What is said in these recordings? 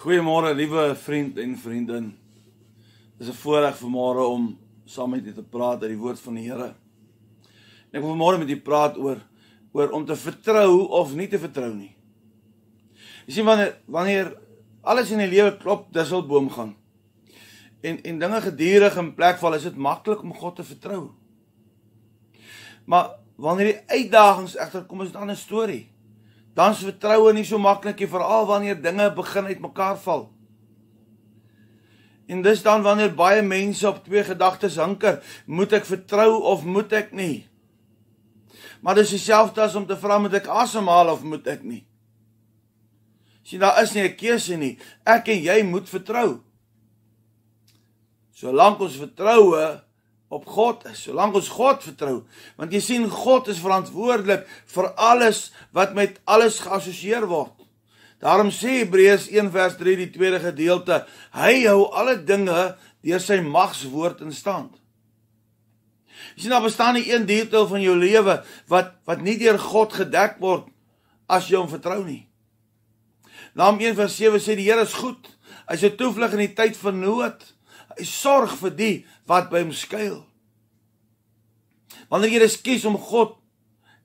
Goeiemôre liewe vriend en vriendin. Dis 'n voorreg vanmôre om saam met u te praat uit die woord van die Here. En ek wil vanmôre met u praat oor oor om te vertrou of nie te vertrou nie. Jy sien wanneer wanneer alles in die lewe klop, dis wil boom gaan. En en dinge gedurig in plek val, is dit maklik om God te vertrou. Maar wanneer die uitdagings egter kom, is dit 'n ander storie dan is vertroue nie so maklik nie veral wanneer dinge begin uitmekaar val. En dis dan wanneer baie mense op twee gedagtes hinker, moet ek vertrou of moet ek nie? Maar dis dieselfde as om te vra moet ek asemhaal of moet ek nie? Sien daar is nie 'n keuse nie. Ek en jy moet vertrou. Solank ons vertroue op God is. Solank ons God vertrou, want jy sien God is verantwoordelik vir alles wat met alles geassosieer word. Daarom sê Hebreërs 1:3 die tweede gedeelte, hy hou alle dinge deur sy magswoord in stand. Jy sien daar bestaan nie een detail van jou lewe wat wat nie deur God gedek word as jy hom vertrou nie. Naam 1:7 sê die Here is goed. Hy is 'n toevlug in die tyd van nood. Hy sorg vir die wat by hom skuil. Wanneer jy kies om God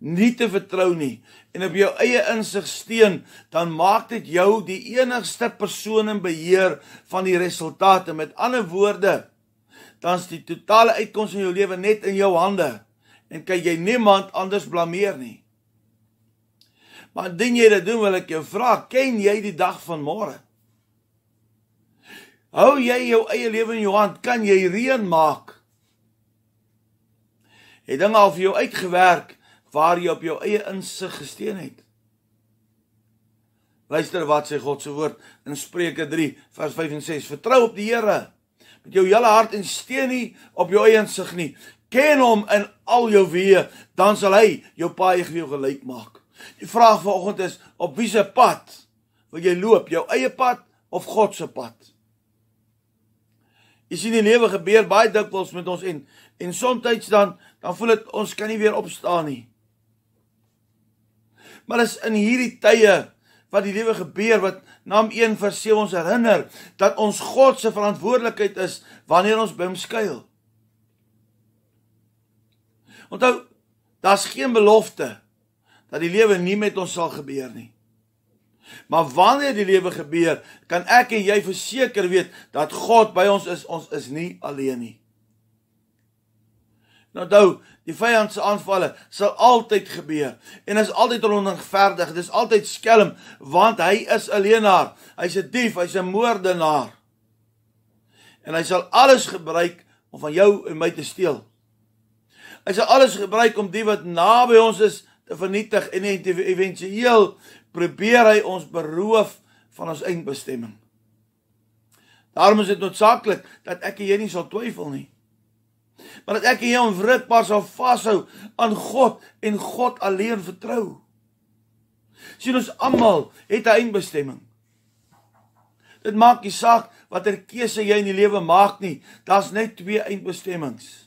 nie te vertrou nie en op jou eie insig steun, dan maak dit jou die enigste persoon in beheer van die resultate. Met ander woorde, dan is die totale uitkoms van jou lewe net in jou hande en kan jy niemand anders blameer nie. Maar dien jy dit doen wil ek jou vra, ken jy die dag van môre? Hou jy jou eie lewe in jou hand, kan jy reën maak. Het dinge al vir jou uitgewerk waar jy op jou eie insig gesteun het. Luister wat sê God se woord in Spreuke 3 vers 5 en 6: Vertrou op die Here met jou hele hart en steun nie op jou eie insig nie. Ken hom in al jou weë, dan sal hy jou paai vir jou gelyk maak. Die vraag vanoggend is: op wiese pad wil jy loop, jou eie pad of God se pad? Jy sien die lewe gebeur baie dikwels met ons en en soms dan dan voel dit ons kan nie weer opstaan nie. Maar is in hierdie tye wat die lewe gebeur wat Naam 1 vers 7 ons herinner dat ons God se verantwoordelikheid is wanneer ons by hom skuil. Onthou, daar's geen belofte dat die lewe nie met ons sal gebeur nie. Maar wanneer die lewe gebeur, kan ek en jy verseker weet dat God by ons is. Ons is nie alleen nie. Nou dou, die vyand se aanvalle sal altyd gebeur en is altyd onregverdig. Dis altyd skelm want hy is 'n leenaar. Hy's 'n dief, hy's 'n moordenaar. En hy sal alles gebruik om van jou en my te steel. Hy sal alles gebruik om die wat naby ons is te vernietig en eventueel probeer hy ons beroof van ons eindbestemming. Daarom is dit noodsaaklik dat ek en jy nie sal twyfel nie. Maar dat ek en jy onwrikbaar sal vashou aan God en God alleen vertrou. Sien ons almal het 'n eindbestemming. Dit maak nie saak watter keuse jy in die lewe maak nie, daar's net twee eindbestemmings.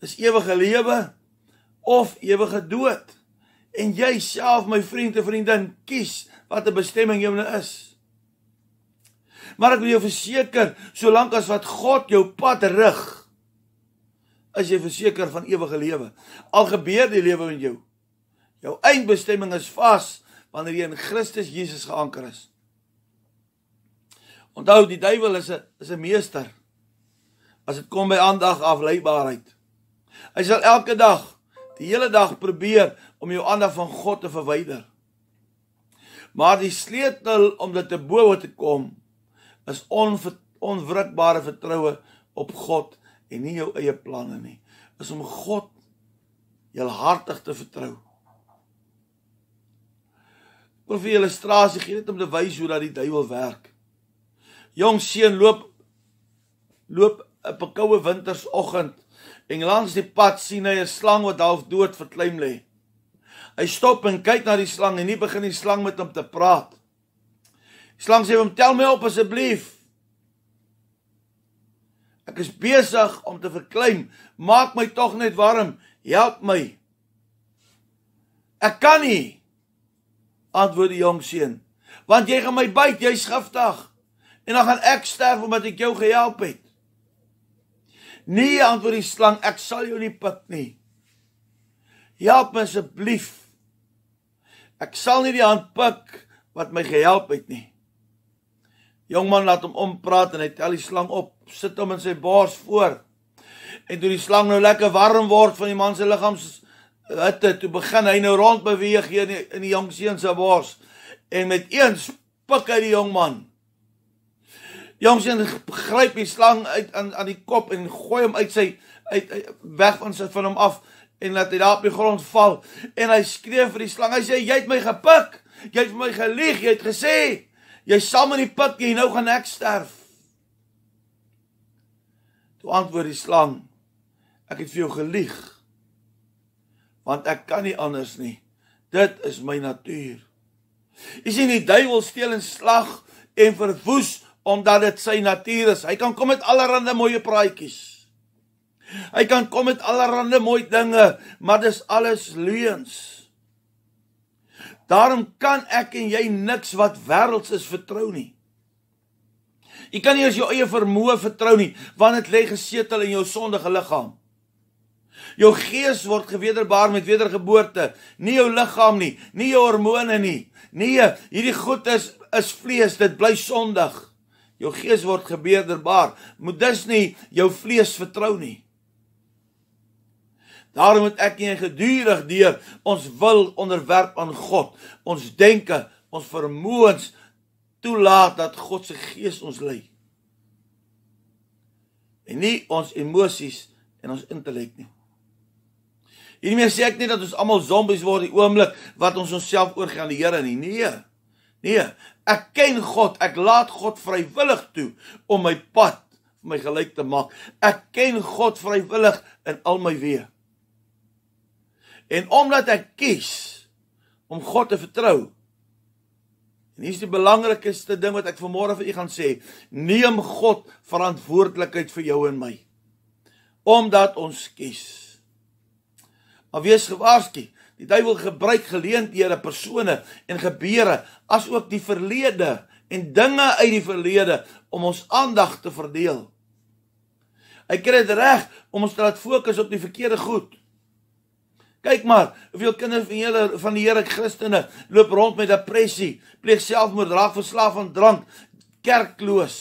Dis ewige lewe of ewige dood en jy self my vriend en vriendin kies wat 'n bestemming jou nou is. Maar ek wil jou verseker, solank as wat God jou pad rig, is jy verseker van ewige lewe. Al gebeur die lewe met jou, jou eindbestemming is vas wanneer jy in Christus Jesus geanker is. Onthou, die duiwel is 'n is 'n meester. As dit kom by aandag afleibaarheid. Hy sal elke dag, die hele dag probeer om jou aandag van God te verwyder. Maar die sleutel om dit te bowe te kom is onverwrikbare vertroue op God en nie jou eie planne nie. Is om God heelhartig te vertrou. Ek wil vir julle 'n illustrasie gee net om te wys hoe dat die duiwel werk. Jong seun loop loop op 'n koue wintersoggend en langs die pad sien hy 'n slang wat half dood verkleim lê. Hy stop en kyk na die slang en nie begin die slang met hom te praat. Die slang sê hom: "Tel my op asseblief. Ek is besig om te verklim. Maak my tog net warm. Help my." "Ek kan nie," antwoord die jong seun. "Want jy gaan my byt, jy's giftig. En dan gaan ek sterf omdat ek jou gehelp het." "Nee," antwoord die slang, "ek sal jou nie pik nie." "Help my asseblief." Ek sal nie die hand pik wat my gehelp het nie. Jongman laat hom ompraat en hy tel die slang op, sit hom in sy bors voor. En toe die slang nou lekker warm word van die man se liggaam se hitte, toe begin hy nou rond beweeg hier in die, in die jong seun se bors en met eens pik hy die jongman. Jong seun gryp die slang uit aan aan die kop en gooi hom uit sy uit, uit weg van sy van hom af en laat hy daar op die grond val en hy skree vir die slang hy sê jy het my gepik jy het vir my gelieg jy het gesê jy sal my pik jy nou gaan ek sterf toe antwoord die slang ek het vir jou gelieg want ek kan nie anders nie dit is my natuur jy sien die duiwel steel en slag en verwoes omdat dit sy natuur is hy kan kom met allerlei mooie praatjies Hy kan kom met allerlei mooi dinge, maar dis alles leuns. Daarom kan ek en jy niks wat wêrelds is vertrou nie. Jy kan nie eens jou eie vermoë vertrou nie, want dit lê gesetel in jou sondige liggaam. Jou gees word gewederbaar met wedergeboorte, nie jou liggaam nie, nie jou hormone nie. Nee, hierdie goed is is vlees, dit bly sondig. Jou gees word gewederbaar, moet dus nie jou vlees vertrou nie. Daarom moet ek nie geduldig deur ons wil onderwerp aan God, ons denke, ons vermoëns toelaat dat God se gees ons lei. En nie ons emosies en ons intellek nie. Hiermee sê ek nie dat ons almal zombies word die oomblik wat ons onsself oorgee aan die Here nie. Nee. Nee, ek ken God, ek laat God vrywillig toe om my pad vir my gelyk te maak. Ek ken God vrywillig in al my wees. En omdat ek kies om God te vertrou. En hier's die belangrikste ding wat ek vanmôre vir u gaan sê, neem God verantwoordelikheid vir jou en my. Omdat ons kies. Maar wees gewaarsku, die duiwel gebruik geleenthede, persone en gebeure, asook die verlede en dinge uit die verlede om ons aandag te verdeel. Hy kry dit reg om ons te laat fokus op die verkeerde goed. Kyk maar, hoeveel kinders van julle van die Here Christene loop rond met depressie, pleeg selfmoord, raak verslaaf aan drank, kerkloos.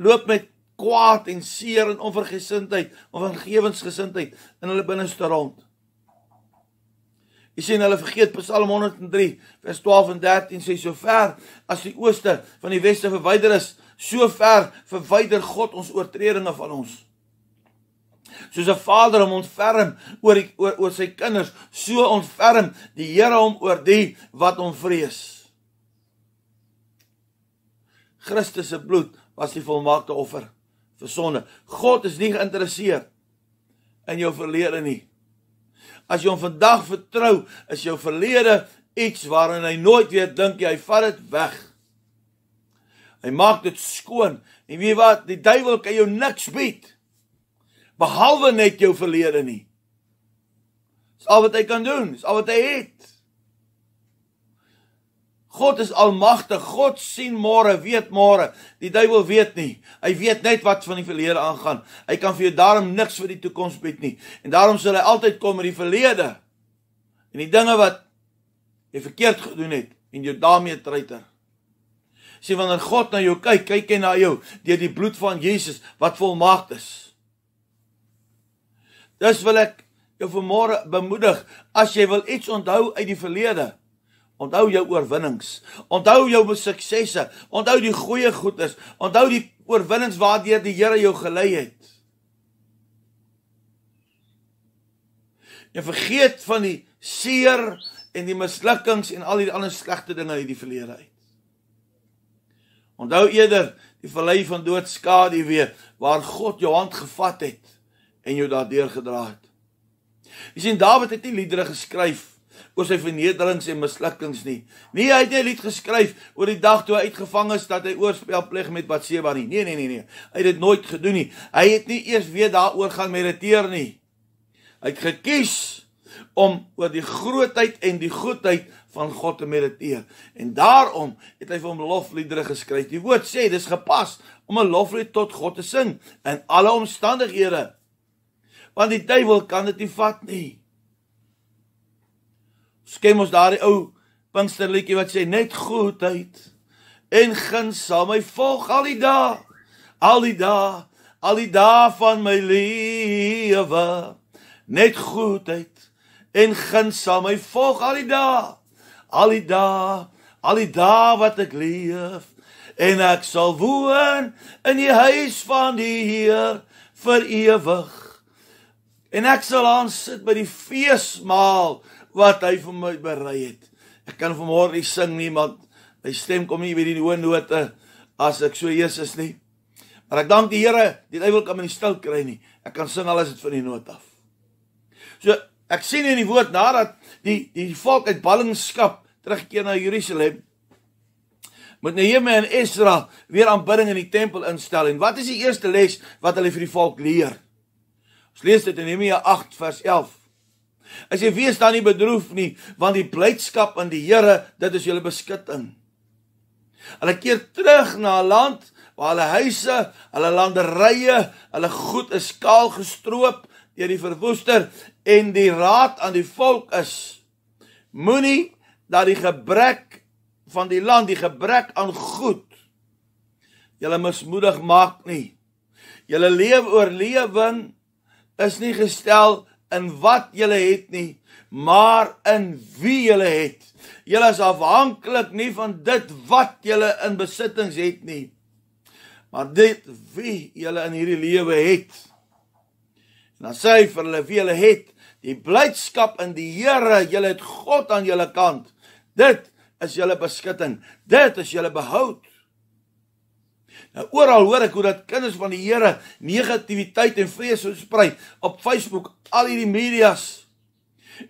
Loop met kwaad en seer en onvergesindheid, onvergewensgesindheid in hulle binneste rond. Jy sien hulle vergeet Psalm 103 vers 12 en 13 sê so ver as die ooste van die weste verwyder is, so ver verwyder God ons oortredinge van ons. Soos 'n vader hom ontferm oor die, oor oor sy kinders, so ontferm die Here hom oor die wat hom vrees. Christus se bloed was die volmaakte offer vir sonde. God is nie geïnteresseerd in jou verlede nie. As jy hom vandag vertrou, is jou verlede iets waaraan hy nooit weer dink nie. Hy vat dit weg. Hy maak dit skoon. En weet wat? Die duiwel kan jou niks bied nie behalwe net jou verlede nie. Dis al wat hy kan doen, dis al wat hy het. God is almagtig. God sien môre, weet môre. Die duiwel weet nie. Hy weet net wat van die verlede aangaan. Hy kan vir jou daarom niks vir die toekoms bied nie. En daarom sal hy altyd kom met die verlede. En die dinge wat jy verkeerd gedoen het en jou daarmee treiter. Sien wanneer God na jou kyk, kyk hy na jou deur die bloed van Jesus wat volmaak is. Dis wil ek jou vanmôre bemoedig as jy wil iets onthou uit die verlede. Onthou jou oorwinnings. Onthou jou suksesse. Onthou die goeie goedes. Onthou die oorwinnings waardeur die Here jou gelei het. Jy vergeet van die seer en die mislukkings en al die ander slegte dinge uit die verlede uit. Onthou eerder die vallei van doodskade weer waar God jou hand gevat het en jou daardeur gedra het. Jy sien Dawid het nie liedere geskryf oor sy vernederings en mislukkings nie. Nee, hy het nie 'n lied geskryf oor die dag toe hy uitgevang is dat hy oorspel pleeg met Batseba nie. Nee, nee, nee, nee. Hy het dit nooit gedoen nie. Hy het nie eers weer daaroor gaan mediteer nie. Hy het gekies om oor die grootheid en die goedheid van God te mediteer. En daarom het hy vir hom lofliedere geskryf. Die woord sê dis gepas om 'n loflied tot God te sing in alle omstandighede want die duiwel kan dit nie vat nie. Skem ons daardie ou Pinksterliedjie wat sê net goedheid en guns sal my volg al die dae, al die dae, al die dae van my lewe. Net goedheid en guns sal my volg al die dae, al die dae, al die dae wat ek leef en ek sal woon in die huis van die Heer vir ewig en ek sal aan sit by die feesmaal wat hy vir my berei het. Ek kan vanmôre nie sing nie want my stem kom nie by die hoë note as ek so eers is nie. Maar ek dank die Here dat hy wil kan my stil kry nie. Ek kan sing alles uit van die noot af. So ek sien in die woord nadat die die volk uit ballingskap teruggekeer na Jerusalem moet Nehemia en Esdra weer aanbidding in die tempel instel en wat is die eerste les wat hulle vir die volk leer? Ons lees dit in Nehemia 8 vers 11. As jy wees dan nie bedroef nie, want die blydskap in die Here, dit is julle beskutting. Hulle keer terug na hulle land waar hulle huise, hulle landerye, hulle goed is kaal gestroop deur die verwoester en die raad aan die volk is: Moenie dat die gebrek van die land, die gebrek aan goed julle mismoedig maak nie. Julle lewe oorlewing is nie gestel in wat jy het nie, maar in wie jy het. Jy is afhanklik nie van dit wat jy in besittings het nie, maar dit wie jy in hierdie lewe het. En dan sê hy vir hulle wie jy het, die blydskap in die Here, jy het God aan jou kant. Dit is jou beskutting. Dit is jou behoud. Nou oral hoor ek hoe dat kinders van die Here negativiteit en vrees versprei op Facebook, al hierdie media's.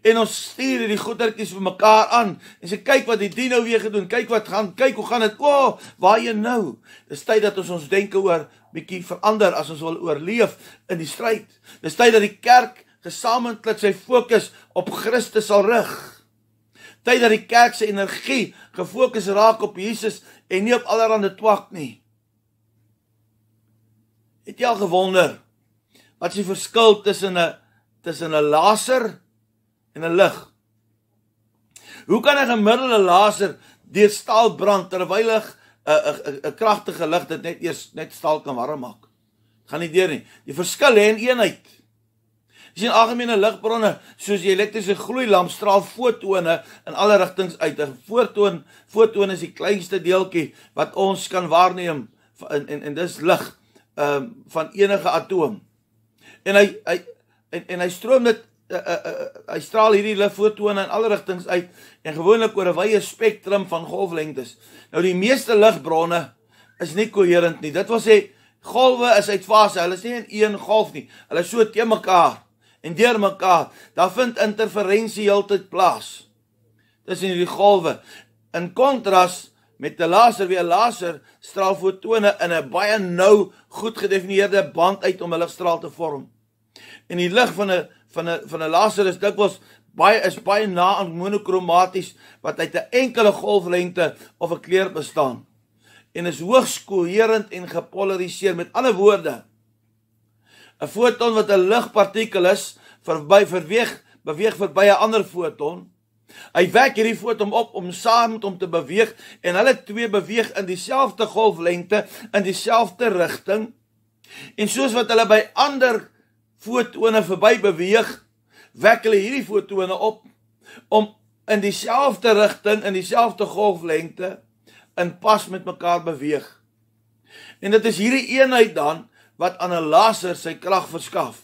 En ons stuur hierdie goedertjies vir mekaar aan en sê kyk wat die dino weer gedoen, kyk wat gaan, kyk hoe gaan dit. O, oh, waarheen nou? Dis tyd dat ons ons denke oor bietjie verander as ons wil oorleef in die stryd. Dis tyd dat die kerk gesamentlik sy fokus op Christus sal rig. Tyd dat die kerk se energie gefokus raak op Jesus en nie op allerlei twak nie. Het jy al gewonder wat is die verskil tussen 'n tussen 'n laser en 'n lig? Hoe kan 'n gemiddelde laser deur staal brand terwyl 'n 'n kragtige lig dit net eers net staal kan warm maak? Dit gaan nie deur nie. Die verskil lê in eenheid. Jy sien algemene ligbronne soos die elektriese gloeilamp straal fotone in alle rigtings uit. 'n Fotoon, fotoon is die kleinste deeltjie wat ons kan waarneem en en, en dis lig ehm uh, van enige atoom. En hy hy en, en hy stroom dit Uh, uh, uh, hy straal hierdie lig fotone in alle rigtings uit en gewoonlik oor 'n wye spektrum van golflengtes. Nou die meeste ligbronne is nie koherent nie. Dit wil sê golwe is uit fase. Hulle is nie in een golf nie. Hulle is so te mekaar en deur mekaar. Daar vind interferensie heeltyd plaas tussen in hierdie golwe. In kontras met 'n laser, wie 'n laser straal fotone in 'n baie nou goed gedefinieerde band uit om 'n ligstraal te vorm. En die lig van 'n van 'n van 'n laser is dikwels baie is baie na aan monokromaties wat uit 'n enkele golflengte of 'n kleur bestaan en is hoogs koherent en gepolariseer. Met ander woorde, 'n foton wat 'n ligpartikel is, verby verweeg beweeg verby 'n ander foton Hy wek hierdie voet hom op om saam met hom te beweeg en hulle twee beweeg in dieselfde golflengte in dieselfde rigting. En soos wat hulle by ander voetone verby beweeg, wek hulle hierdie voetone op om in dieselfde rigting in dieselfde golflengte in pas met mekaar beweeg. En dit is hierdie eenheid dan wat aan 'n laser sy krag verskaf.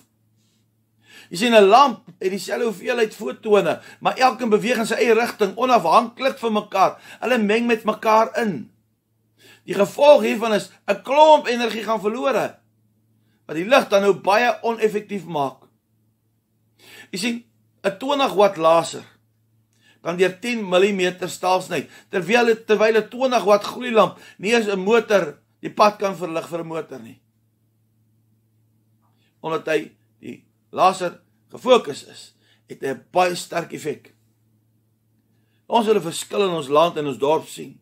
Jy sien 'n lamp het dieselfde hoeveelheid fotone, maar elkeen beweeg in sy eie rigting, onafhanklik van mekaar. Hulle meng met mekaar in. Die gevolg hiervan is 'n klomp energie gaan verlore wat die lig dan nou baie oneffektief maak. Jy sien 'n 20 watt laser kan deur 10 mm staal sny terwyl dit terwyl 'n 20 watt gloeilamp nie eens 'n motor die pad kan verlig vir 'n motor nie. Omdat hy laser gefokus is, het 'n baie sterk effek. Ons wil 'n verskil in ons land en ons dorp sien.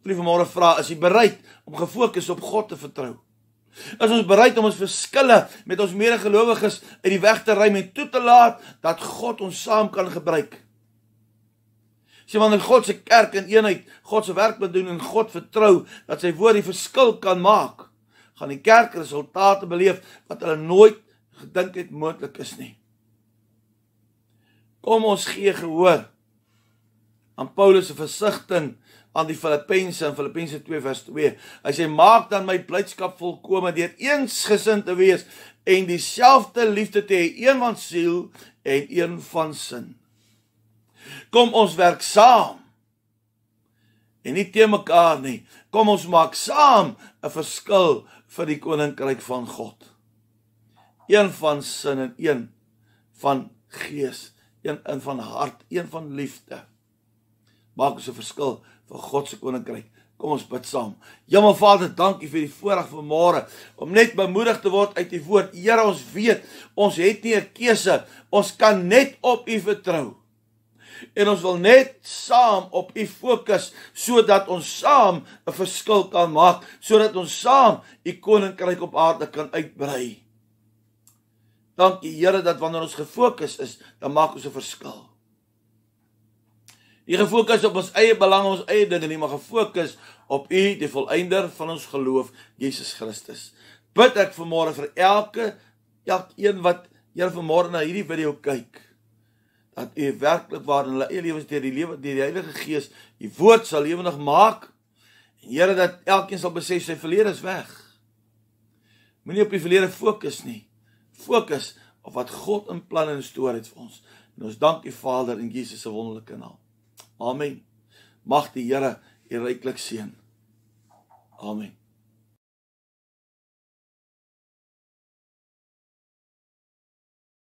Ek wil vanmôre vra, is jy bereid om gefokus op God te vertrou? As ons bereid om ons verskille met ons medegelowiges uit die weg te ruim en toe te laat dat God ons saam kan gebruik. Sy wanneer God se kerk in eenheid God se werk bedoen en God vertrou dat sy woord die verskil kan maak, gaan die kerk resultate beleef wat hulle nooit gedink het moontlik is nie. Kom ons gee gehoor aan Paulus se versigtiging aan die Filippense in Filippense 2 vers 2. Hy sê maak dan my blydskap volkome deur eensgesind te wees en dieselfde liefde te hê, een van siel en een van sin. Kom ons werk saam. En nie te mekaar nie. Kom ons maak saam 'n verskil vir die koninkryk van God een van sin en een van gees, een in van hart, een van liefde. Maak ons 'n verskil vir God se koninkryk. Kom ons bid saam. Hemelvader, dankie vir die voorreg van môre om net bemoedig te word uit u woord. Here, ons weet ons het nie 'n keuse. Ons kan net op u vertrou. En ons wil net saam op u fokus sodat ons saam 'n verskil kan maak, sodat ons saam u koninkryk op aarde kan uitbrei. Dankie Here dat wanneer ons gefokus is, dan maak ons 'n verskil. Nie gefokus op ons eie belang, ons eie dinge nie, maar gefokus op U, die volëinder van ons geloof, Jesus Christus. Bid ek vanmôre vir elke elkeen wat Here vanmôre na hierdie video kyk dat u werklik waar in hulle eie lewens deur die lewe deur die Heilige Gees u woord sal lewendig maak. En Here dat elkeen sal besef sy verlede is weg. Moenie op die verlede fokus nie fokus op wat God in plan en stoor het vir ons. En ons dank U Vader in Jesus se wonderlike naam. Amen. Mag die Here U ryklik seën. Amen.